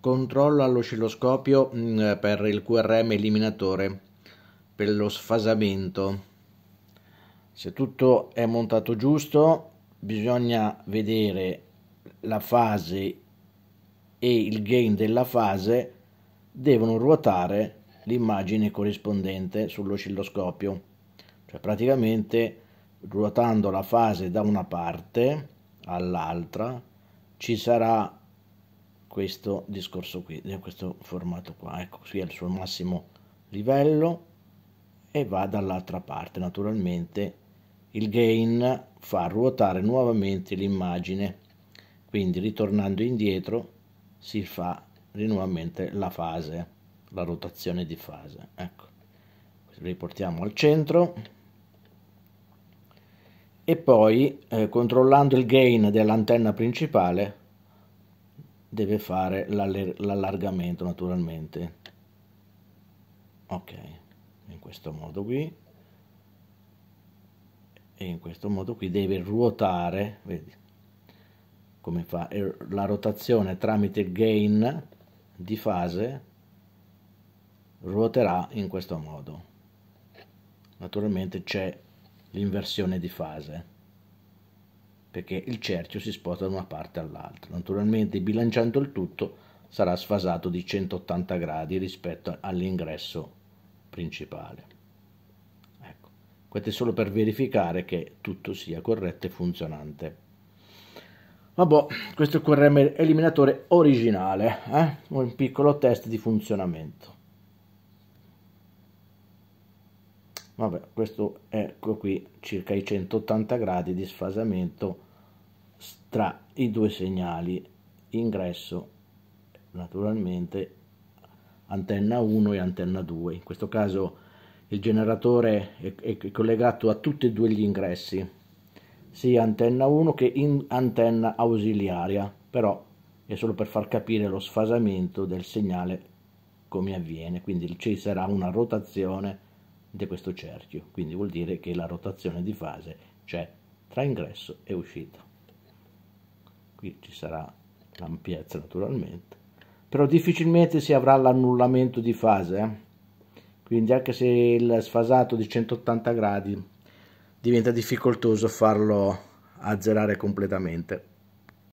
controllo all'oscilloscopio mm, per il QRM eliminatore per lo sfasamento se tutto è montato giusto bisogna vedere la fase e il gain della fase devono ruotare l'immagine corrispondente sull'oscilloscopio cioè praticamente ruotando la fase da una parte all'altra ci sarà questo discorso qui, questo formato qua, ecco qui è il suo massimo livello e va dall'altra parte, naturalmente il gain fa ruotare nuovamente l'immagine, quindi ritornando indietro si fa nuovamente la fase, la rotazione di fase, ecco, riportiamo al centro e poi eh, controllando il gain dell'antenna principale deve fare l'allargamento naturalmente ok in questo modo qui e in questo modo qui deve ruotare vedi come fa la rotazione tramite gain di fase ruoterà in questo modo naturalmente c'è l'inversione di fase perché il cerchio si sposta da una parte all'altra. Naturalmente bilanciando il tutto sarà sfasato di 180 gradi rispetto all'ingresso principale. Ecco, questo è solo per verificare che tutto sia corretto e funzionante. Vabbè, boh, questo è il QRM eliminatore originale, eh? un piccolo test di funzionamento. vabbè questo ecco qui circa i 180 gradi di sfasamento tra i due segnali ingresso naturalmente antenna 1 e antenna 2 in questo caso il generatore è, è collegato a tutti e due gli ingressi sia antenna 1 che antenna ausiliaria però è solo per far capire lo sfasamento del segnale come avviene quindi ci sarà una rotazione di questo cerchio, quindi vuol dire che la rotazione di fase c'è tra ingresso e uscita. Qui ci sarà l'ampiezza naturalmente, però difficilmente si avrà l'annullamento di fase, eh? quindi anche se il sfasato di 180 gradi diventa difficoltoso farlo azzerare completamente.